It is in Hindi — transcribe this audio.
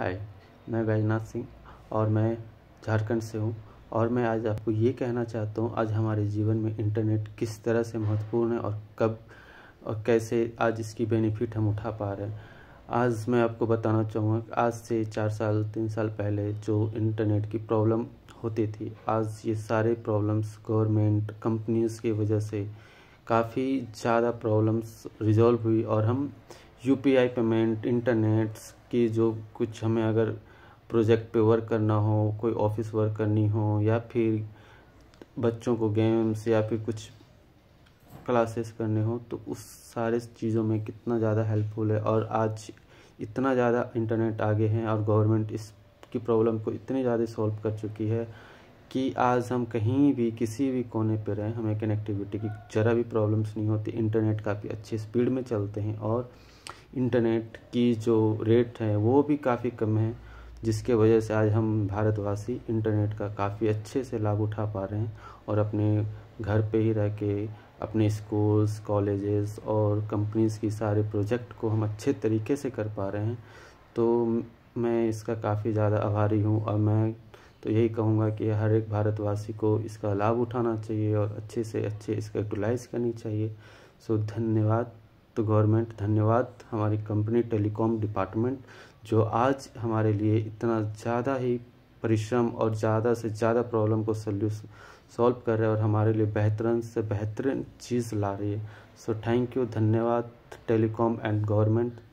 हाय मैं बैजनाथ सिंह और मैं झारखंड से हूँ और मैं आज आपको ये कहना चाहता हूँ आज हमारे जीवन में इंटरनेट किस तरह से महत्वपूर्ण है और कब और कैसे आज इसकी बेनिफिट हम उठा पा रहे हैं आज मैं आपको बताना चाहूँगा आज से चार साल तीन साल पहले जो इंटरनेट की प्रॉब्लम होती थी आज ये सारे प्रॉब्लम्स गवर्नमेंट कंपनीज़ की वजह से काफ़ी ज़्यादा प्रॉब्लम्स रिजॉल्व हुई और हम यू पेमेंट इंटरनेट्स की जो कुछ हमें अगर प्रोजेक्ट पे वर्क करना हो कोई ऑफिस वर्क करनी हो या फिर बच्चों को गेम्स या फिर कुछ क्लासेस करने हो तो उस सारे चीज़ों में कितना ज़्यादा हेल्पफुल है और आज इतना ज़्यादा इंटरनेट आगे हैं और गवर्नमेंट इसकी प्रॉब्लम को इतनी ज़्यादा सॉल्व कर चुकी है कि आज हम कहीं भी किसी भी कोने पर रहें हमें कनेक्टिविटी की ज़रा भी प्रॉब्लम्स नहीं होती इंटरनेट काफ़ी अच्छे स्पीड में चलते हैं और इंटरनेट की जो रेट है वो भी काफ़ी कम है जिसके वजह से आज हम भारतवासी इंटरनेट का काफ़ी अच्छे से लाभ उठा पा रहे हैं और अपने घर पे ही रह के अपने स्कूल्स कॉलेजेस और कंपनीज़ की सारे प्रोजेक्ट को हम अच्छे तरीके से कर पा रहे हैं तो मैं इसका काफ़ी ज़्यादा आभारी हूँ और मैं तो यही कहूँगा कि हर एक भारतवासी को इसका लाभ उठाना चाहिए और अच्छे से अच्छे इसका यूटिलाइज करनी चाहिए सो धन्यवाद तो गवर्नमेंट धन्यवाद हमारी कंपनी टेलीकॉम डिपार्टमेंट जो आज हमारे लिए इतना ज़्यादा ही परिश्रम और ज़्यादा से ज़्यादा प्रॉब्लम को सल्यूस सॉल्व कर रहे हैं और हमारे लिए बेहतरीन से बेहतरीन चीज़ ला रही है सो थैंक यू धन्यवाद टेलीकॉम एंड गवर्नमेंट